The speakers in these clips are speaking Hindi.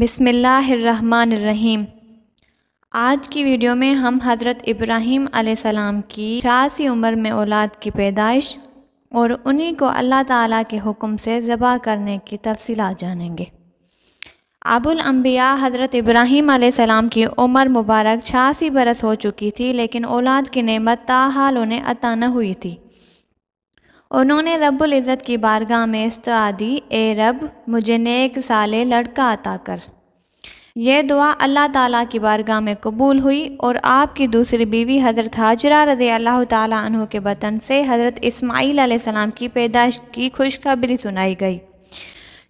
बिसमीम आज की वीडियो में हम हज़रत इब्राहीम सलाम की छियासी उम्र में औलाद की पैदाइश और उन्हीं को अल्लाह ताला के हुक्म से ज़बा करने की तफसीला जानेंगे अबुल अम्बिया हज़रत इब्राहीम सलाम की उम्र मुबारक छियासी बरस हो चुकी थी लेकिन औलाद की नेमत ताहाल उन्हें अता न हुई थी उन्होंने रब्बुल इज़्ज़त की बारगाह में इस्ता दी ए रब मुझे नेक साले लड़का अता कर यह दुआ अल्लाह ताला की बारगाह में कबूल हुई और आपकी दूसरी बीवी हज़रत हाजरा रज़ी अल्लाह तु के बतन से हज़रत इसमाइल सलाम की पैदाइश की खुशखबरी सुनाई गई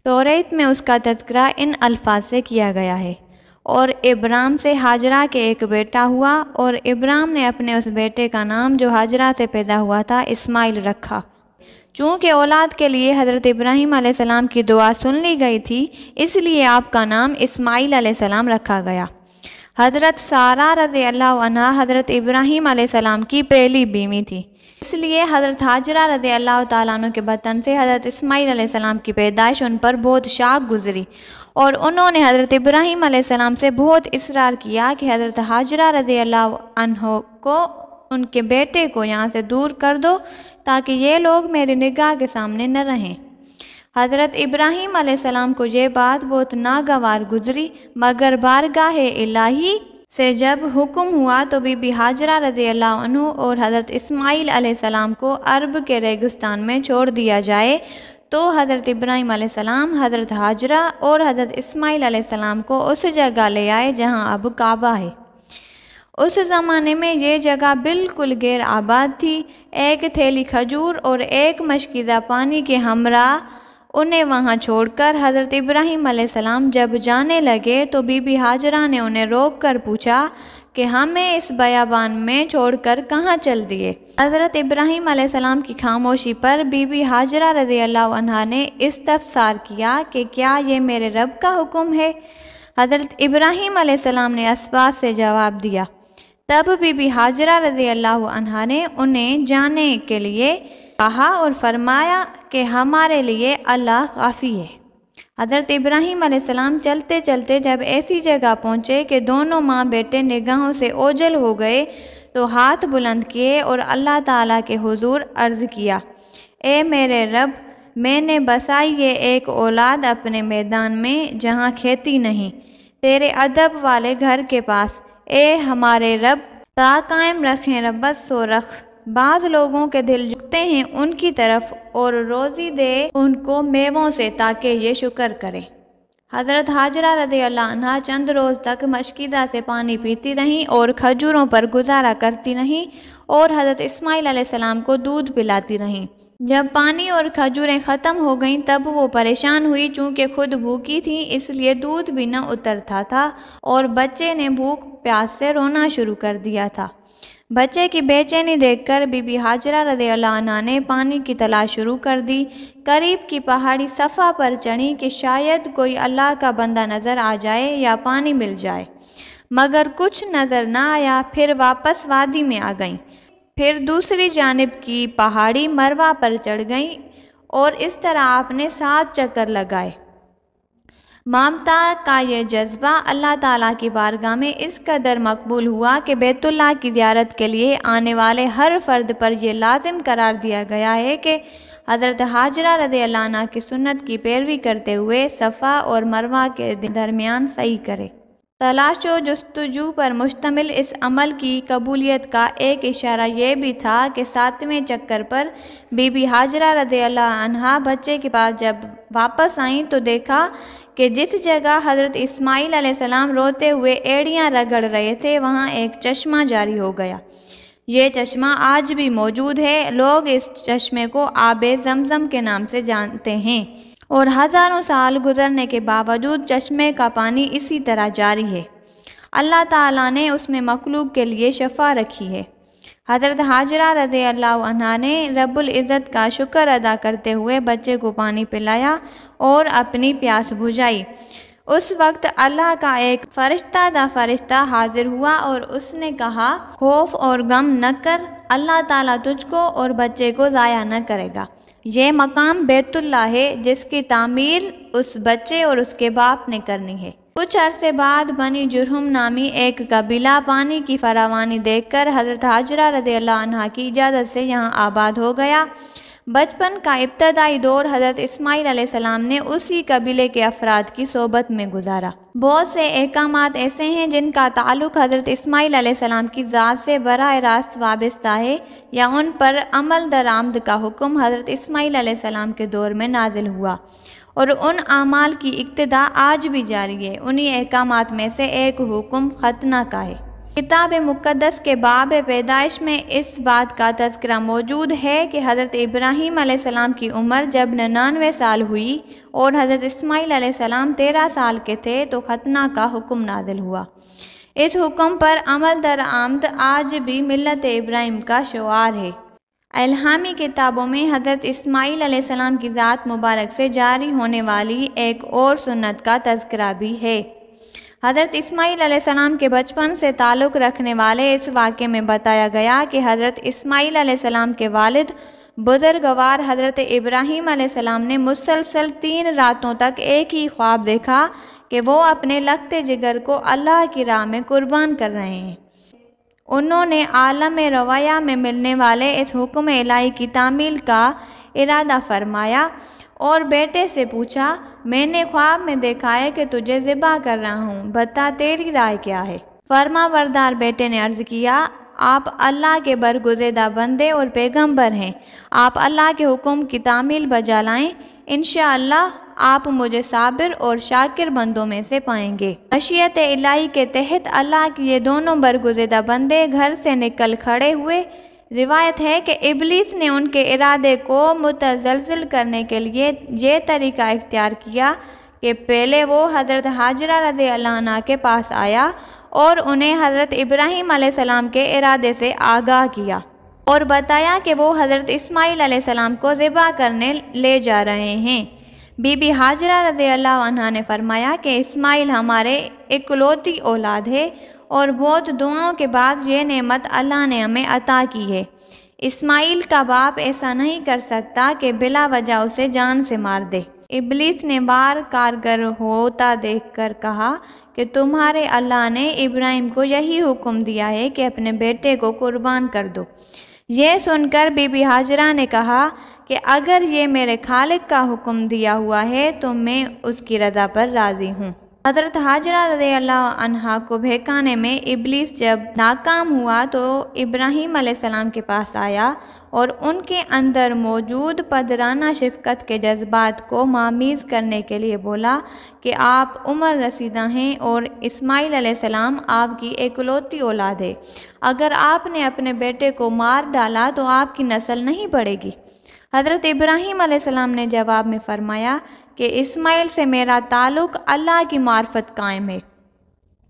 तोरेत में उसका तस्करा इन अल्फाज से किया गया है और इब्राम से हाजरा के एक बेटा हुआ और इब्राम ने अपने उस बेटे का नाम जो हाजरा से पैदा हुआ था इस्माइल रखा चूँकि औलाद के लिए हज़रत इब्राहिम आसमाम की दुआ सुन ली गई थी इसलिए आपका नाम इस्माईल सलाम रखा गया हज़रत सारा रज़ी अल्लाह हज़रत इब्राहिम की पहली बीवी थी इसलिए हज़रत हाजरा रज़ी अल्लाह तु के बतन से हज़रत इसमाईल सलाम की पैदाइश उन पर बहुत शाख गुजरी और उन्होंने हज़रत इब्राहिम सलाम से बहुत इसरार किया कि हज़रत हाजरा रज़ी अल्लाह को उनके बेटे को यहाँ से दूर कर दो ताकि ये लोग मेरी निगाह के सामने न रहें हज़रत इब्राहीम आसमाम को ये बात बहुत नागवार गुजरी मगर बारगाह इलाही से जब हुक्म हुआ तो बीबी हाजरा रजी अल्लाह और हज़रत इस्माईल आसमाम को अरब के रेगिस्तान में छोड़ दिया जाए तो हज़रत इब्राहिम आसमाम हज़रत हाजरा और हज़रत इस्माइल आसमाम को उस जगह ले आए जहाँ अब काबा है उस ज़माने में ये जगह बिल्कुल गैर आबाद थी एक थैली खजूर और एक मशकीदा पानी के हमरा उन्हें वहाँ छोड़कर हज़रत इब्राहिम सलाम जब जाने लगे तो बीबी हाजरा ने उन्हें रोक कर पूछा कि हमें इस बयाबान में छोड़कर कहाँ चल दिए हज़रत इब्राहिम की खामोशी पर बीबी हाजरा रज़ी अल्लाह ने इस तफसार किया कि क्या ये मेरे रब का हुक्म है हज़रत इब्राहिम ने इसबात से जवाब दिया तब बीबी हाजरा रजी अल्लाह अनहा ने उन्हें जाने के लिए कहा और फरमाया कि हमारे लिए अल्लाह काफ़ी है हज़रत इब्राहिम आसमाम चलते चलते जब ऐसी जगह पहुँचे कि दोनों माँ बेटे निगाहों से ओझल हो गए तो हाथ बुलंद किए और अल्लाह ताला के हुजूर अर्ज़ किया ए मेरे रब मैंने बसाई ये एक औलाद अपने मैदान में जहाँ खेती नहीं तेरे अदब वाले घर के पास ए हमारे रब ता कायम रखें रबत सो रख बाज़ लोगों के दिल झुकते हैं उनकी तरफ और रोज़ी दे उनको मेवों से ताकि ये शुक्र करें हज़रत हाजरा रदी चंद रोज़ तक मशकीदा से पानी पीती रहीं और खजूरों पर गुजारा करती रहीं और हज़रत इस्माईल सलाम को दूध पिलाती रहीं जब पानी और खजूरें ख़त्म हो गईं तब वो परेशान हुई चूँकि खुद भूखी थी इसलिए दूध भी न उतरता था और बच्चे ने भूख प्यास से रोना शुरू कर दिया था बच्चे की बेचैनी देखकर बीबी हाजरा रदना ने पानी की तलाश शुरू कर दी करीब की पहाड़ी सफ़ा पर चढ़ी कि शायद कोई अल्लाह का बंदा नज़र आ जाए या पानी मिल जाए मगर कुछ नज़र ना आया फिर वापस वादी में आ गईं फिर दूसरी जानब की पहाड़ी मरवा पर चढ़ गई और इस तरह आपने सात चक्कर लगाए मामता का यह जज्बा अल्लाह ताला की बारगाह में इस कदर मकबूल हुआ कि बैतुल्ला की ज्यारत के लिए आने वाले हर फर्द पर यह लाजिम करार दिया गया है कि हज़रत हाजरा रद की सुन्नत की पैरवी करते हुए सफ़ा और मरवा के दरमियान सही करे तलाश व जस्तजू पर मुश्तमिल इस अमल की कबूलियत का एक इशारा यह भी था कि सातवें चक्कर पर बीबी हाजरा रद बच्चे के पास जब वापस आई तो देखा कि जिस जगह हज़रत इस्माईल सलाम रोते हुए एड़ियाँ रगड़ रहे थे वहाँ एक चश्मा जारी हो गया ये चश्मा आज भी मौजूद है लोग इस चश्मे को आब जमज़म के नाम से जानते हैं और हज़ारों साल गुजरने के बावजूद चश्मे का पानी इसी तरह जारी है अल्लाह ताला ने उसमें मखलूक के लिए शफा रखी है हज़रत हाजरा रज़ी अल्लाह ने रबुल्ज़त का शुक्र अदा करते हुए बच्चे को पानी पिलाया और अपनी प्यास बुझाई उस वक्त अल्लाह का एक फ़रिश्ता दा फ़रिश्ता हाजिर हुआ और उसने कहा खौफ और गम न कर अल्लाह ताला तुझको और बच्चे को ज़ाया न करेगा यह मकाम बैतुल्ला है जिसकी तामीर उस बच्चे और उसके बाप ने करनी है कुछ अरसे बाद बनी जुर्म नामी एक कबीला पानी की फरावानी देखकर हज़रत हाजरा रदी अल्लाह की इजाज़त से यहाँ आबाद हो गया बचपन का इब्तदाई दौर हज़रत इस्माईल सलाम ने उसी कबीले के अफराद की सोबत में गुजारा बहुत से अहकाम ऐसे हैं जिनका ताल्लुक हज़रत इस्माईल सलाम की ज़ात से बर रास्त वाबस्ता है या उन पर अमल दरामद का हुक्म हज़रत इस्माईल सलाम के दौर में नाजिल हुआ और उन अमाल की इब्तदा आज भी जारी है उन्हीं अहकाम में से एक हुक्म खतना का है किताब मुक़दस के बाब पैदाइश में इस बात का तस्करा मौजूद है कि हज़रत इब्राहीम की उम्र जब नन्ानवे साल हुई और हज़रत इस्माईल आसमाम तेरह साल के थे तो खतना का हुक्म नाजिल हुआ इस हुक्म पर अमल दर आमद आज भी मिलत इब्राहिम का शुार है अलहामी किताबों में हज़रत इस्माईल सलाम की ज़ात मुबारक से जारी होने वाली एक और सुन्नत का तस्करा भी है हज़रत इस्माईल सलाम के बचपन से ताल्लुक़ रखने वाले इस वाक़े में बताया गया कि हज़रत इस्माईल सलाम के वालिद बुज़ुर्गवार हज़रत इब्राहीम सलाम ने मुसलसल तीन रातों तक एक ही ख्वाब देखा कि वो अपने लगते जिगर को अल्लाह की राह में कुर्बान कर रहे हैं उन्होंने आलम रवैया में मिलने वाले इस हुक्म इलाही की तामील का इरादा फरमाया और बेटे से पूछा मैंने ख्वाब में देखा है कि तुझे ज़िबा कर रहा हूँ बता तेरी राय क्या है फर्मा बेटे ने अर्ज़ किया आप अल्लाह के बरगुजेदा बंदे और पैगंबर हैं आप अल्लाह के हुक्म की तामील बजा लाएँ इन आप मुझे साबिर और शाकिर बंदों में से पाएंगे अशियत इलाही के तहत अल्लाह के ये दोनों बरगुजेदा बंदे घर से निकल खड़े हुए रिवायत है कि इबलीस ने उनके इरादे को मुतजलजल करने के लिए ये तरीका इख्तियार किया कि पहले वो हज़रत हाजरा रदी के पास आया और उन्हें हज़रत इब्राहीम सलाम के इरादे से आगाह किया और बताया कि वो हज़रत इस्माइल सलाम को ज़िबा करने ले जा रहे हैं बीबी हाजरा रदी अल्लाह ने फरमाया कि इस्माइल हमारे इकलौती औलाद है और बहुत दुआओं के बाद यह नेमत अल्लाह ने हमें अता की है इस्माइल का बाप ऐसा नहीं कर सकता कि बिला वजह उसे जान से मार दे इबलीस ने बार कारगर होता देखकर कहा कि तुम्हारे अल्लाह ने इब्राहिम को यही हुक्म दिया है कि अपने बेटे को कुर्बान कर दो यह सुनकर बीबी हाजरा ने कहा कि अगर ये मेरे खालिक का हुक्म दिया हुआ है तो मैं उसकी रजा पर राज़ी हूँ हजरत हाजरा रज़ी अनहा को बहकाने में इबलीस जब नाकाम हुआ तो इब्राहिम सलाम के पास आया और उनके अंदर मौजूद पदराना शिफकत के जज्बात को मामीज़ करने के लिए बोला कि आप उमर रसीदा हैं और इस्माईल सलाम आपकी एकलौती औलाद है अगर आपने अपने बेटे को मार डाला तो आपकी नस्ल नहीं बढ़ेगी हज़रत इब्राहिम सलाम ने जवाब में फ़रमाया कि इस्माइल से मेरा ताल्लुक़ अल्लाह की मार्फत कायम है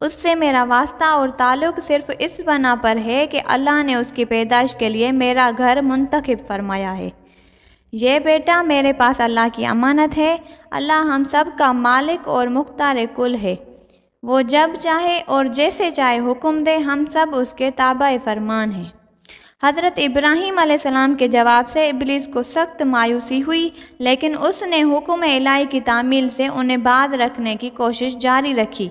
उससे मेरा वास्ता और ताल्लुक़ सिर्फ इस बना पर है कि अल्लाह ने उसकी पैदाइश के लिए मेरा घर मुंतखब फरमाया है ये बेटा मेरे पास अल्लाह की अमानत है अल्लाह हम सब का मालिक और मुख्तार कुल है वो जब चाहे और जैसे चाहे हुक्म दे हम सब उसके ताबा फरमान हैं हज़रत इब्राहीम आसमाम के जवाब से इबलीस को सख्त मायूसी हुई लेकिन उसने हुक्म इलाही की तामील से उन्हें बाद रखने की कोशिश जारी रखी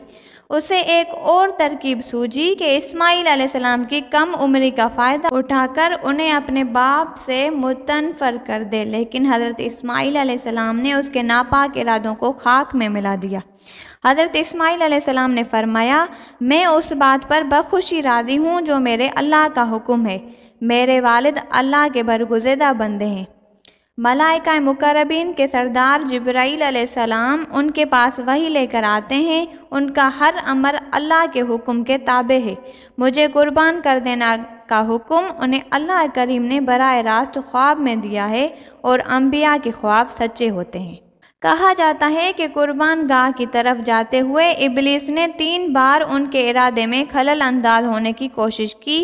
उसे एक और तरकीब सूझी कि इस्माइल आसमाम की कम उम्री का फ़ायदा उठाकर उन्हें अपने बाप से मुतनफर कर दे लेकिन हज़रत इस्माइल आसमाम ने उसके नापाक इरादों को खाक में मिला दिया हज़रत इस्माईल आसमाम ने फरमाया मैं उस बात पर बखुशी राजी हूँ जो मेरे अल्लाह का हुक्म है मेरे वालिद अल्लाह के बरगुजदा बंदे हैं मलाइका मुकरबिन के सरदार जब्राईल सलाम उनके पास वही लेकर आते हैं उनका हर अमर अल्लाह के हुक्म के ताबे है मुझे कुर्बान कर देना का हुक्म उन्हें अल्लाह करीम ने बरह रास्त ख्वाब में दिया है और अम्बिया के ख्वाब सच्चे होते हैं कहा जाता है कि कुर्बान गाह की तरफ जाते हुए इबलीस ने तीन बार उनके इरादे में खलल अंदाज होने की कोशिश की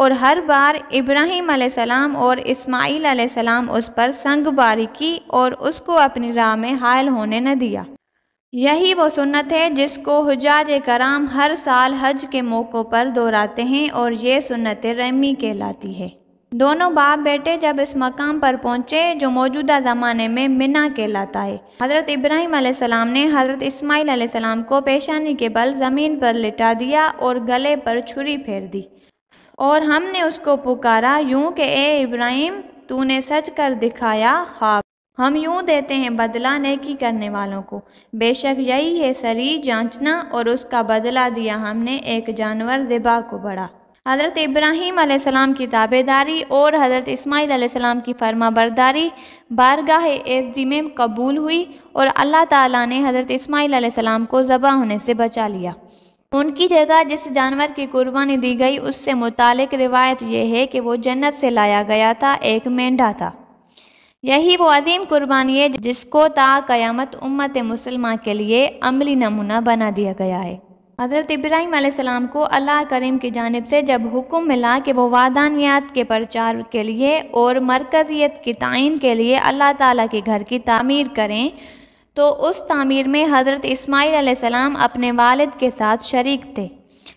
और हर बार इब्राहिम आसमाम और इस्माइल आसमाम उस पर संग बारी की और उसको अपनी राह में हायल होने न दिया यही वो सुन्नत है जिसको हजाज कराम हर साल हज के मौक़ों पर दोहराते हैं और ये सुन्नत रमी कहलाती है दोनों बाप बेटे जब इस मकाम पर पहुँचे जो मौजूदा ज़माने में मिना कहलाता है हज़रत इब्राहिम सलाम ने हज़रत इस्माईल सलाम को पेशानी के बल ज़मीन पर लिटा दिया और गले पर छुरी फेर दी और हमने उसको पुकारा यूं कि ए इब्राहिम तूने सच कर दिखाया ख्वाब हम यूं देते हैं बदला नेकी करने वालों को बेशक यही है सरी जांचना और उसका बदला दिया हमने एक जानवर ज़िबा को बड़ा हज़रत इब्राहिम आसमाम की ताबेदारी और हज़रत इस्माईल आसमाम की फर्मा बरदारी बारगाह एजदी में कबूल हुई और अल्लाह ताला ने हज़रत इस्माईल आसमाम को ज़बा होने से बचा लिया उनकी जगह जिस जानवर की कुर्बानी दी गई उससे मुतालिक रिवायत यह है कि वो जन्नत से लाया गया था एक मेंढा था यही वो अदीम कुर्बानी है जिसको ता क़यामत उम्मत मुसलमान के लिए अमली नमूना बना दिया गया है हज़रत इब्राहिम को अल्लाह करीम की जानब से जब हुक्म मिला कि वो वादानियात के प्रचार के लिए और मरकज़ियत की तयन के लिए अल्लाह ताला के घर की तमीर करें तो उस तामीर में हज़रत इस्माईल सलाम अपने वालिद के साथ शरीक थे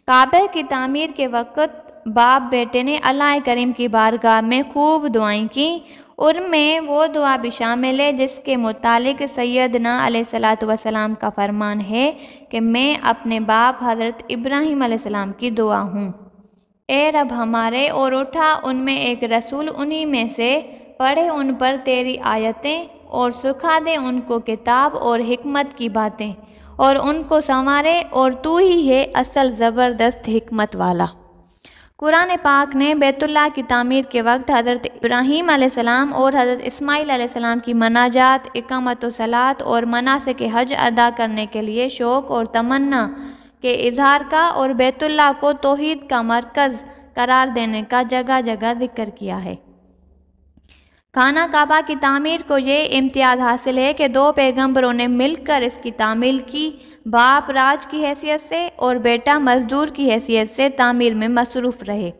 काबे की तामीर के वक़्त बाप बेटे ने अल्लाह करीम की बारगाह में खूब दुआएं की उनमें वो दुआ भी शामिल है जिसके मुतालिक सैदना सलाम का फरमान है कि मैं अपने बाप हज़रत इब्राहिम सलाम की दुआ हूँ ए रब हमारे और उठा उनमें एक रसूल उन्हीं में से पढ़े उन पर तेरी आयतें और सुखा दे उनको किताब और हमत की बातें और उनको संवारे और तू ही है असल ज़बरदस्त हमत वाला कुरान पाक ने बैतुल्ला की तामीर के वक्त हज़रत इब्राहीम आसमाम और हज़रत इस्माईल आसमाम की मनाजात इकामत सलात और मनास के हज अदा करने के लिए शौक़ और तमन्ना के इजहार का और बैतुल्ला को तोहद का मरकज़ करार देने का जगह जगह जिक्र किया है खाना काबा की तामीर को ये इम्तियाज़ हासिल है कि दो पैगम्बरों ने मिलकर इसकी तामील की बाप राज की हैसियत से और बेटा मज़दूर की हैसियत से तामीर में मसरूफ़ रहे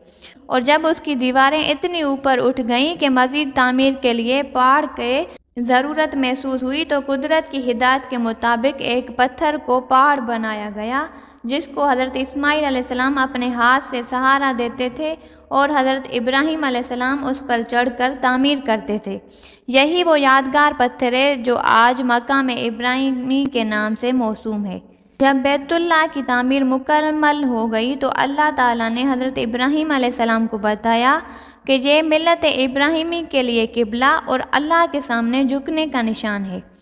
और जब उसकी दीवारें इतनी ऊपर उठ गईं कि मज़ीद तामीर के लिए पहाड़ के ज़रूरत महसूस हुई तो कुदरत की हिदायत के मुताबिक एक पत्थर को पहाड़ बनाया गया जिसको हज़रत इस्माईल सलाम अपने हाथ से सहारा देते थे और हज़रत इब्राहीम उस पर चढ़कर तामीर करते थे यही वो यादगार पत्थर है जो आज मक्का में इब्राहिमी के नाम से मौसू है जब बैतुल्ला की तामीर मुकम्मल हो गई तो अल्लाह ताला ने हज़रत इब्राहिम सलाम को बताया कि ये मिलत इब्राहिमी के लिए किबला और अल्लाह के सामने झुकने का निशान है